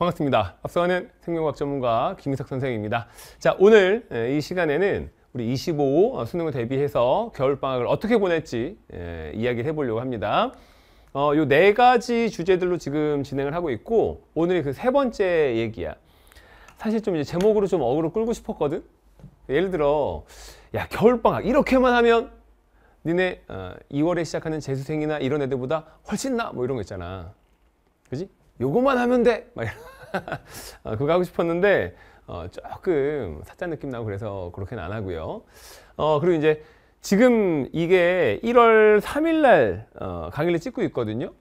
반갑습니다. 앞서가는 생명과학 전문가 김희석 선생입니다. 자, 오늘 예, 이 시간에는 우리 25 수능을 대비해서 겨울방학을 어떻게 보냈지 예, 이야기를 해보려고 합니다. 어, 요 네 가지 주제들로 지금 진행을 하고 있고 오늘의 그세 번째 얘기야. 사실 좀 이제 제목으로 좀 어그로 끌고 싶었거든. 예를 들어 야 겨울방학 이렇게만 하면 니네 어, 2월에 시작하는 재수생이나 이런 애들보다 훨씬 나 뭐 이런 거 있잖아. 그지? 요것만 하면 돼! 막 어, 그거 하고 싶었는데 어, 조금 사짜 느낌 나고 그래서 그렇게는 안 하고요. 어, 그리고 이제 지금 이게 1월 3일 날 어, 강의를 찍고 있거든요.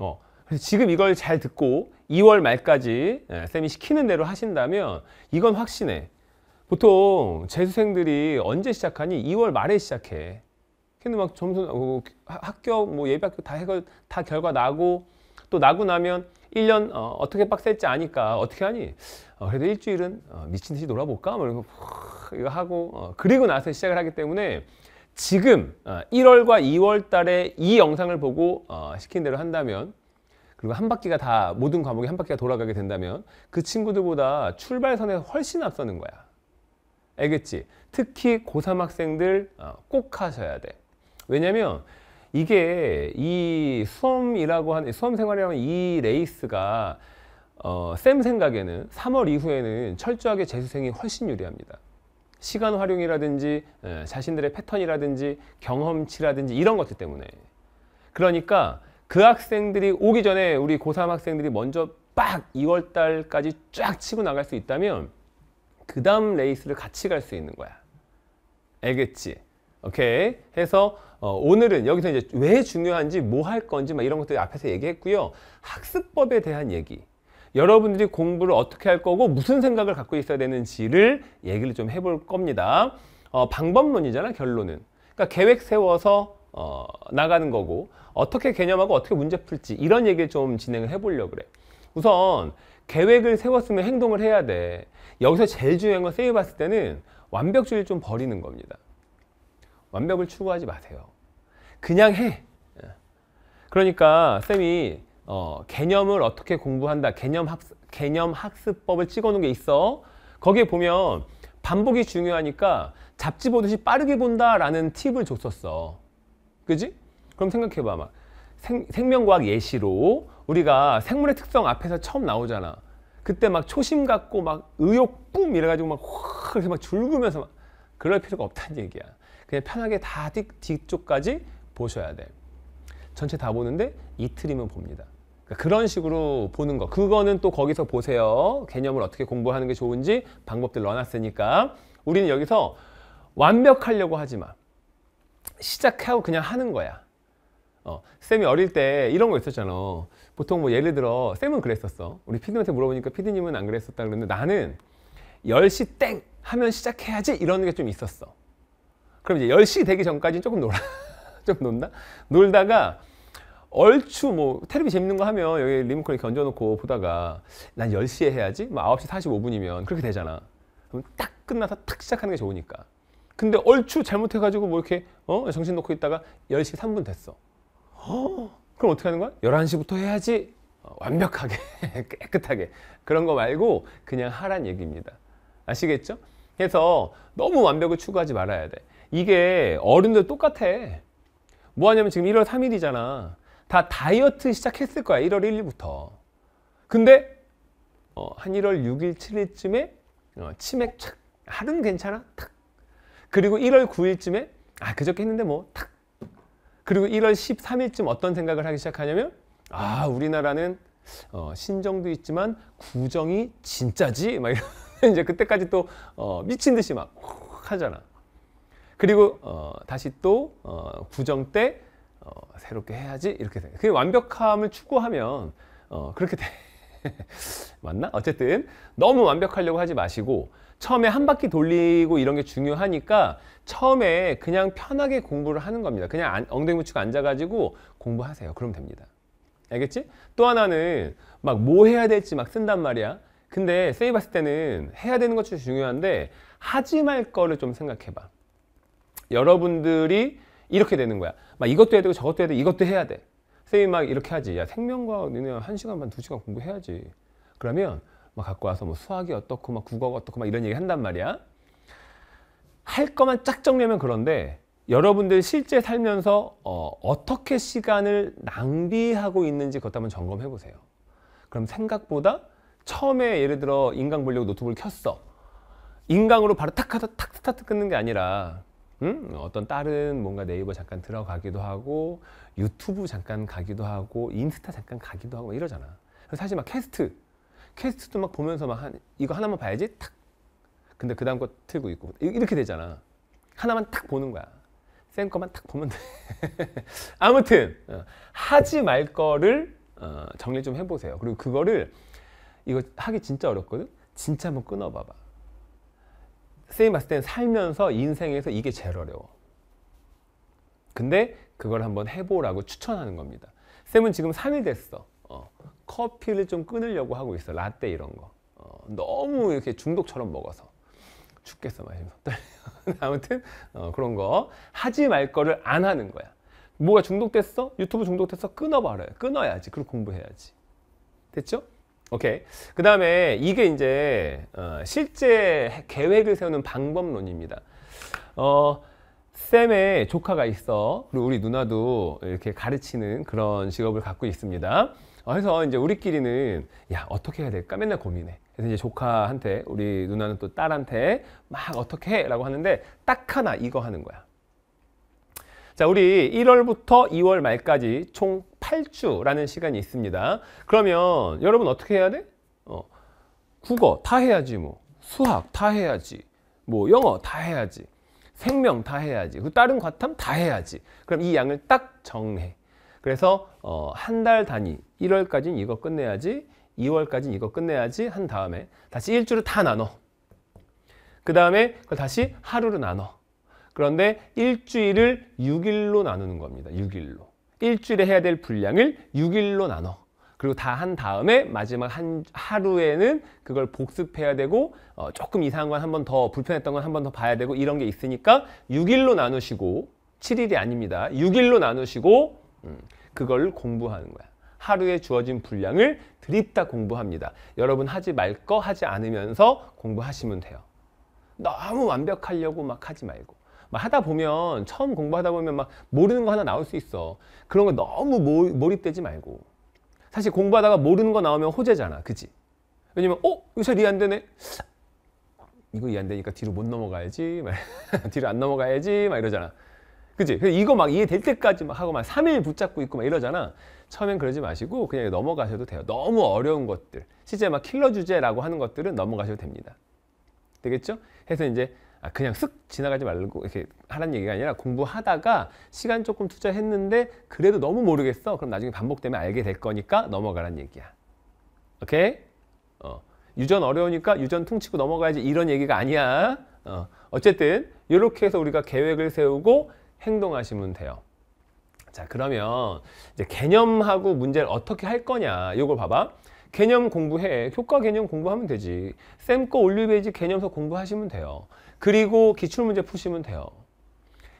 어, 그래서 지금 이걸 잘 듣고 2월 말까지 예, 쌤이 시키는 대로 하신다면 이건 확신해. 보통 재수생들이 언제 시작하니? 2월 말에 시작해. 근데 막 점수 어, 학교 뭐 예비학교 다 해가 다 결과 나고 또 나고 나면 1년 어, 떻게 빡셀지 아니까 어떻게 하니? 어, 그래도 일주일은 어, 미친 듯이 놀아볼까? 뭐 이런 거 이거 하고 어, 그리고 나서 시작을 하기 때문에 지금 1월과 어, 2월 달에 이 영상을 보고 어, 시킨 대로 한다면 그리고 한 바퀴가 다 모든 과목이 한 바퀴가 돌아가게 된다면 그 친구들보다 출발선에 훨씬 앞서는 거야. 알겠지? 특히 고3 학생들 어, 꼭 하셔야 돼. 왜냐면 이게 이 수험이라고 하는 수험 생활이라는 이 레이스가 어, 쌤 생각에는 3월 이후에는 철저하게 재수생이 훨씬 유리합니다. 시간 활용이라든지 에, 예, 자신들의 패턴이라든지 경험치라든지 이런 것들 때문에 그러니까 그 학생들이 오기 전에 우리 고3 학생들이 먼저 빡 2월 달까지 쫙 치고 나갈 수 있다면 그 다음 레이스를 같이 갈 수 있는 거야 알겠지? 오케이 해서 어, 오늘은 여기서 이제 왜 중요한지 뭐 할 건지 막 이런 것들 앞에서 얘기했고요. 학습법에 대한 얘기. 여러분들이 공부를 어떻게 할 거고 무슨 생각을 갖고 있어야 되는지를 얘기를 좀 해볼 겁니다. 어, 방법론이잖아 결론은. 그러니까 계획 세워서 어, 나가는 거고 어떻게 개념하고 어떻게 문제 풀지 이런 얘기를 좀 진행을 해보려고 그래. 우선 계획을 세웠으면 행동을 해야 돼. 여기서 제일 중요한 건 세이브 봤을 때는 완벽주의를 좀 버리는 겁니다. 완벽을 추구하지 마세요. 그냥 해. 예. 그러니까 쌤이 어, 개념을 어떻게 공부한다. 개념 학습, 개념 학습법을 찍어놓은 게 있어. 거기에 보면 반복이 중요하니까 잡지 보듯이 빠르게 본다라는 팁을 줬었어. 그지? 그럼 생각해봐. 막 생, 생명과학 예시로 우리가 생물의 특성 앞에서 처음 나오잖아. 그때 막 초심 갖고 막 의욕 뿜 이래가지고 막확 이렇게 막 줄구면서 막 그럴 필요가 없다는 얘기야. 그냥 편하게 다 뒤쪽까지 보셔야 돼. 전체 다 보는데 이틀이면 봅니다. 그러니까 그런 식으로 보는 거. 그거는 또 거기서 보세요. 개념을 어떻게 공부하는 게 좋은지 방법들 넣어놨으니까. 우리는 여기서 완벽하려고 하지 마. 시작하고 그냥 하는 거야. 어, 쌤이 어릴 때 이런 거 있었잖아. 보통 뭐 예를 들어 쌤은 그랬었어. 우리 피디한테 물어보니까 피디님은 안 그랬었다 그랬는데 나는 10시 땡 하면 시작해야지 이런 게 좀 있었어. 그럼 이제 10시 되기 전까지 조금 놀아. 좀놀다 놀다가 얼추 뭐 테레비 재밌는 거 하면 여기 리모컨 이렇게 얹어놓고 보다가 난 10시에 해야지? 뭐 9시 45분이면 그렇게 되잖아. 그럼 딱 끝나서 탁 시작하는 게 좋으니까. 근데 얼추 잘못해가지고 뭐 이렇게 어? 정신 놓고 있다가 10시 3분 됐어. 허? 그럼 어떻게 하는 거야? 11시부터 해야지. 어, 완벽하게 깨끗하게 그런 거 말고 그냥 하란 얘기입니다. 아시겠죠? 그래서 너무 완벽을 추구하지 말아야 돼. 이게 어른들 똑같아. 뭐 하냐면 지금 1월 3일이잖아. 다 다이어트 시작했을 거야. 1월 1일부터. 근데 어, 한 1월 6일, 7일쯤에 어, 치맥 착. 하루는 괜찮아. 탁. 그리고 1월 9일쯤에 아, 그저께 했는데 뭐 탁. 그리고 1월 13일쯤 어떤 생각을 하기 시작하냐면 아, 우리나라는 어, 신정도 있지만 구정이 진짜지? 막 이런 이제 그때까지 또 어, 미친 듯이 막 하잖아. 그리고 어, 다시 또 어, 구정 때 어, 새롭게 해야지 이렇게 돼. 그게 완벽함을 추구하면 어, 그렇게 돼. 맞나? 어쨌든 너무 완벽하려고 하지 마시고 처음에 한 바퀴 돌리고 이런 게 중요하니까 처음에 그냥 편하게 공부를 하는 겁니다. 그냥 안, 엉덩이 붙이고 앉아가지고 공부하세요. 그럼 됩니다. 알겠지? 또 하나는 막 뭐 해야 될지 막 쓴단 말이야. 근데 세이바을 때는 해야 되는 것도 중요한데 하지 말 거를 좀 생각해봐. 여러분들이 이렇게 되는 거야. 막 이것도 해야 되고 저것도 해야 되고 이것도 해야 돼. 선 쌤이 막 이렇게 하지. 야, 생명과 너는 한 시간 반, 두 시간 공부해야지. 그러면 막 갖고 와서 뭐 수학이 어떻고 막 국어가 어떻고 막 이런 얘기 한단 말이야. 할 거만 짝 정리하면 그런데 여러분들 실제 살면서 어, 떻게 시간을 낭비하고 있는지 그것 도 한번 점검해 보세요. 그럼 생각보다 처음에 예를 들어 인강 보려고 노트북을 켰어. 인강으로 바로 탁 하다 탁 스타트 끊는 게 아니라 음? 어떤 다른 뭔가 네이버 잠깐 들어가기도 하고 유튜브 잠깐 가기도 하고 인스타 잠깐 가기도 하고 이러잖아. 사실 막 캐스트 캐스트도 막 보면서 막 한, 이거 하나만 봐야지 탁. 근데 그 다음 거 틀고 있고 이렇게 되잖아. 하나만 탁 보는 거야. 센 거만 탁 보면 돼. 아무튼 어, 하지 말 거를 어, 정리 좀 해보세요. 그리고 그거를 이거 하기 진짜 어렵거든. 진짜 한번 끊어봐봐. 쌤이 봤을 땐 살면서 인생에서 이게 제일 어려워. 근데 그걸 한번 해보라고 추천하는 겁니다. 쌤은 지금 3일 됐어. 어, 커피를 좀 끊으려고 하고 있어. 라떼 이런 거. 어, 너무 이렇게 중독처럼 먹어서. 죽겠어 마시면서 아무튼 어, 그런 거 하지 말 거를 안 하는 거야. 뭐가 중독됐어? 유튜브 중독됐어? 끊어버려요. 끊어야지. 그리고 공부해야지. 됐죠? 오케이. 그 다음에 이게 이제 어, 실제 계획을 세우는 방법론입니다. 어, 쌤의 조카가 있어. 그리고 우리 누나도 이렇게 가르치는 그런 직업을 갖고 있습니다. 어, 그래서 이제 우리끼리는 야 어떻게 해야 될까 맨날 고민해. 그래서 이제 조카한테 우리 누나는 또 딸한테 막 어떻게 해라고 하는데 딱 하나 이거 하는 거야. 자, 우리 1월부터 2월 말까지 총 8주라는 시간이 있습니다. 그러면 여러분 어떻게 해야 돼? 어, 국어 다 해야지 뭐. 수학 다 해야지. 뭐 영어 다 해야지. 생명 다 해야지. 그 다른 과탐 다 해야지. 그럼 이 양을 딱 정해. 그래서 어, 한 달 단위 1월까지는 이거 끝내야지 2월까지는 이거 끝내야지 한 다음에 다시 일주를 다 나눠 그 다음에 그걸 다시 하루로 나눠 그런데 일주일을 6일로 나누는 겁니다. 6일로. 일주일에 해야 될 분량을 6일로 나눠. 그리고 다 한 다음에 마지막 한 하루에는 그걸 복습해야 되고 어, 조금 이상한 건 한 번 더 불편했던 건 한 번 더 봐야 되고 이런 게 있으니까 6일로 나누시고 7일이 아닙니다. 6일로 나누시고 음, 그걸 공부하는 거야. 하루에 주어진 분량을 드립다 공부합니다. 여러분 하지 말 거 하지 않으면서 공부하시면 돼요. 너무 완벽하려고 막 하지 말고. 막 하다 보면 처음 공부하다 보면 막 모르는 거 하나 나올 수 있어. 그런 거 너무 몰, 몰입되지 말고. 사실 공부하다가 모르는 거 나오면 호재잖아. 그지? 왜냐면 어? 요새 리안 되네. 이거 이해 안 되니까 뒤로 못 넘어가야지. 막 뒤로 안 넘어가야지. 막 이러잖아. 그지? 이거 막 이해될 때까지 막 하고 막 3일 붙잡고 있고 막 이러잖아. 처음엔 그러지 마시고 그냥 넘어가셔도 돼요. 너무 어려운 것들. 실제 막 킬러 주제라고 하는 것들은 넘어가셔도 됩니다. 되겠죠? 해서 이제 아, 그냥 쓱 지나가지 말고 이렇게 하라는 얘기가 아니라 공부하다가 시간 조금 투자했는데 그래도 너무 모르겠어. 그럼 나중에 반복되면 알게 될 거니까 넘어가란 얘기야. 오케이? 어. 유전 어려우니까 유전 퉁치고 넘어가야지 이런 얘기가 아니야. 어. 어쨌든 이렇게 해서 우리가 계획을 세우고 행동하시면 돼요. 자 그러면 이제 개념하고 문제를 어떻게 할 거냐 이걸 봐봐. 개념 공부해. 효과 개념 공부하면 되지. 쌤꺼 올리브베이지 개념서 공부하시면 돼요. 그리고 기출문제 푸시면 돼요.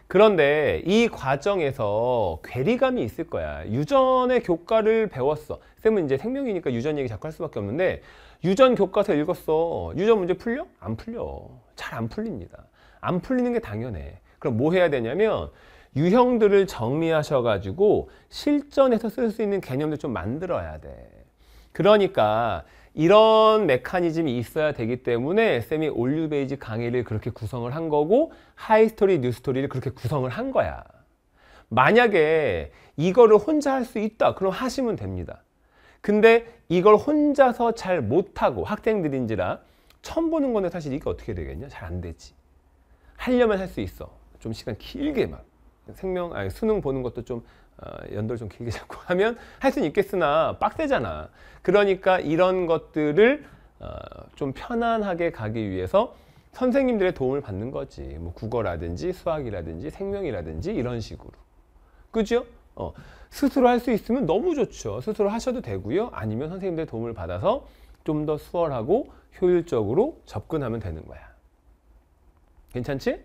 그런데 이 과정에서 괴리감이 있을 거야. 유전의 교과를 배웠어. 쌤은 이제 생명이니까 유전 얘기 자꾸 할 수밖에 없는데 유전 교과서 읽었어. 유전 문제 풀려? 안 풀려. 잘 안 풀립니다. 안 풀리는 게 당연해. 그럼 뭐 해야 되냐면 유형들을 정리하셔가지고 실전에서 쓸 수 있는 개념들 좀 만들어야 돼. 그러니까 이런 메커니즘이 있어야 되기 때문에 쌤이 올류 베이지 강의를 그렇게 구성을 한 거고 하이스토리 뉴스토리를 그렇게 구성을 한 거야. 만약에 이거를 혼자 할 수 있다 그럼 하시면 됩니다. 근데 이걸 혼자서 잘 못하고 학생들인지라 처음 보는 건데 사실 이게 어떻게 되겠냐? 잘 안 되지. 하려면 할 수 있어. 좀 시간 길게만. 생명 아니 수능 보는 것도 좀 어, 연도를 좀 길게 잡고 하면 할 수는 있겠으나 빡세잖아. 그러니까 이런 것들을 어, 좀 편안하게 가기 위해서 선생님들의 도움을 받는 거지. 뭐 국어라든지 수학이라든지 생명이라든지 이런 식으로. 그죠? 어, 스스로 할 수 있으면 너무 좋죠. 스스로 하셔도 되고요. 아니면 선생님들의 도움을 받아서 좀 더 수월하고 효율적으로 접근하면 되는 거야. 괜찮지?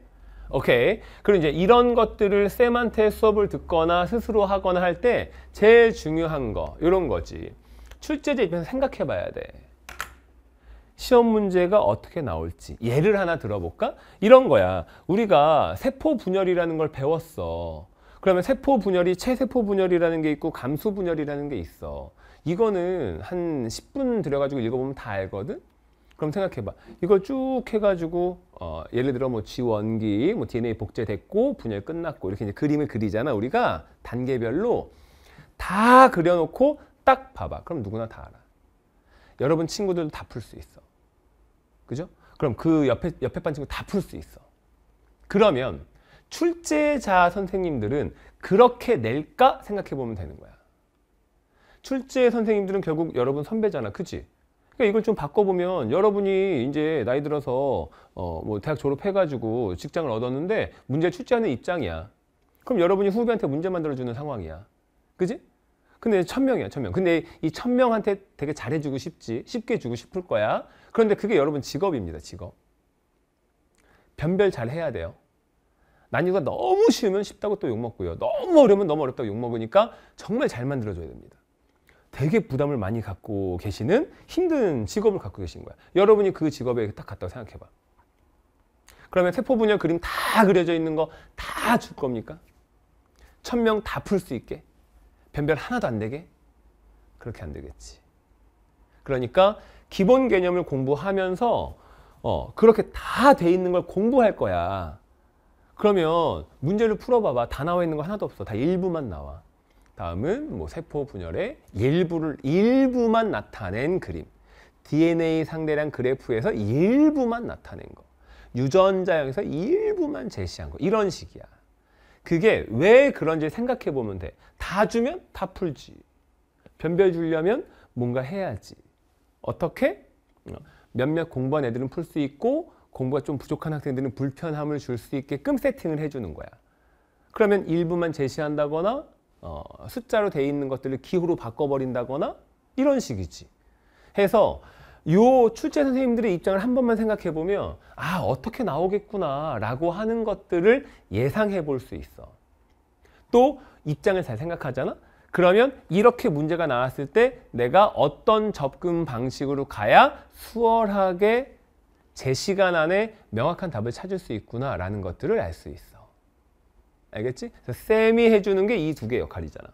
오케이. 그리고 이제 이런 것들을 쌤한테 수업을 듣거나 스스로 하거나 할 때 제일 중요한 거 이런 거지. 출제자 입장에서 생각해 봐야 돼. 시험 문제가 어떻게 나올지 예를 하나 들어볼까? 이런 거야. 우리가 세포 분열이라는 걸 배웠어. 그러면 세포 분열이 체세포 분열이라는 게 있고 감수 분열이라는 게 있어. 이거는 한 10분 들여가지고 읽어보면 다 알거든? 그럼 생각해봐. 이걸 쭉 해가지고 어, 예를 들어 뭐 지원기, 뭐 DNA 복제됐고 분열 끝났고 이렇게 이제 그림을 그리잖아. 우리가 단계별로 다 그려놓고 딱 봐봐. 그럼 누구나 다 알아. 여러분 친구들도 다 풀 수 있어. 그죠? 그럼 그 옆에 옆에 반 친구 다 풀 수 있어. 그러면 출제자 선생님들은 그렇게 낼까 생각해 보면 되는 거야. 출제 선생님들은 결국 여러분 선배잖아. 그지? 그러니까 이걸 좀 바꿔보면 여러분이 이제 나이 들어서 어뭐 대학 졸업해가지고 직장을 얻었는데 문제 출제하는 입장이야. 그럼 여러분이 후배한테 문제 만들어주는 상황이야. 그지? 근데 천명이야 천명 근데 이 천명한테 되게 잘해주고 싶지 쉽게 주고 싶을 거야 그런데 그게 여러분 직업입니다 직업 변별 잘 해야 돼요 난이도가 너무 쉬우면 쉽다고 또 욕먹고요 너무 어려우면 너무 어렵다고 욕먹으니까 정말 잘 만들어줘야 됩니다 되게 부담을 많이 갖고 계시는 힘든 직업을 갖고 계신 거야. 여러분이 그 직업에 딱 갔다고 생각해봐. 그러면 세포 분열 그림 다 그려져 있는 거 다 줄 겁니까? 천명다 풀 수 있게? 변별 하나도 안 되게? 그렇게 안 되겠지. 그러니까 기본 개념을 공부하면서 어, 그렇게 다 돼 있는 걸 공부할 거야. 그러면 문제를 풀어봐봐. 다 나와 있는 거 하나도 없어. 다 일부만 나와. 다음은 뭐 세포 분열의 일부를 일부만 나타낸 그림. DNA 상대량 그래프에서 일부만 나타낸 거. 유전자형에서 일부만 제시한 거. 이런 식이야. 그게 왜 그런지 생각해 보면 돼. 다 주면 다 풀지. 변별 주려면 뭔가 해야지. 어떻게? 어, 몇몇 공부한 애들은 풀 수 있고 공부가 좀 부족한 학생들은 불편함을 줄 수 있게끔 세팅을 해주는 거야. 그러면 일부만 제시한다거나 어, 숫자로 돼 있는 것들을 기호로 바꿔버린다거나 이런 식이지. 해서 요 출제 선생님들의 입장을 한 번만 생각해 보면 아 어떻게 나오겠구나 라고 하는 것들을 예상해 볼 수 있어. 또 입장을 잘 생각하잖아. 그러면 이렇게 문제가 나왔을 때 내가 어떤 접근 방식으로 가야 수월하게 제 시간 안에 명확한 답을 찾을 수 있구나라는 것들을 알 수 있어. 알겠지? 쌤이 해주는 게 이 두 개의 역할이잖아.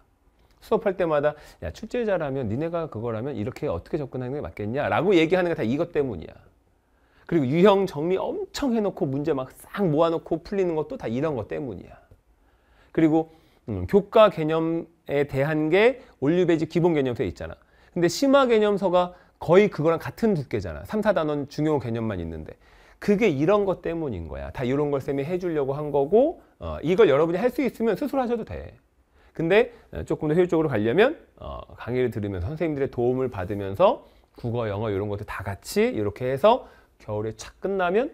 수업할 때마다 야 출제자라면 니네가 그거라면 이렇게 어떻게 접근하는 게 맞겠냐 라고 얘기하는 게 다 이것 때문이야. 그리고 유형 정리 엄청 해놓고 문제 막 싹 모아놓고 풀리는 것도 다 이런 것 때문이야. 그리고 음, 교과 개념에 대한 게 올류베이지 기본 개념서에 있잖아. 근데 심화 개념서가 거의 그거랑 같은 두께잖아. 3, 4단원 중요 개념만 있는데. 그게 이런 것 때문인 거야. 다 이런 걸 쌤이 해주려고 한 거고 어, 이걸 여러분이 할 수 있으면 스스로 하셔도 돼. 근데 어, 조금 더 효율적으로 가려면 어, 강의를 들으면서 선생님들의 도움을 받으면서 국어, 영어 이런 것들다 같이 이렇게 해서 겨울에 착 끝나면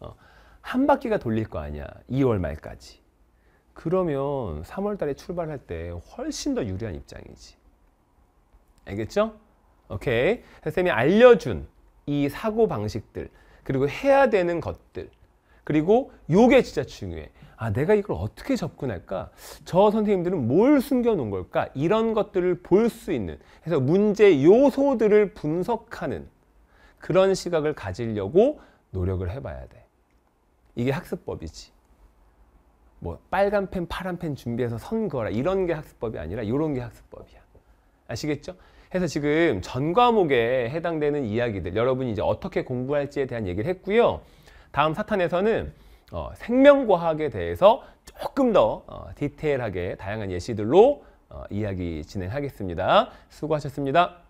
어, 한 바퀴가 돌릴 거 아니야. 2월 말까지. 그러면 3월 달에 출발할 때 훨씬 더 유리한 입장이지. 알겠죠? 오케이. 선생님이 알려준 이 사고 방식들 그리고 해야 되는 것들. 그리고 요게 진짜 중요해. 아, 내가 이걸 어떻게 접근할까? 저 선생님들은 뭘 숨겨놓은 걸까? 이런 것들을 볼 수 있는, 그서 문제 요소들을 분석하는 그런 시각을 가지려고 노력을 해봐야 돼. 이게 학습법이지. 뭐 빨간 펜, 파란 펜 준비해서 선 거라 이런 게 학습법이 아니라 이런 게 학습법이야. 아시겠죠? 해서 지금 전 과목에 해당되는 이야기들 여러분이 이제 어떻게 공부할지에 대한 얘기를 했고요. 다음 사탄에서는 어, 생명과학에 대해서 조금 더 어, 디테일하게 다양한 예시들로 어, 이야기 진행하겠습니다. 수고하셨습니다.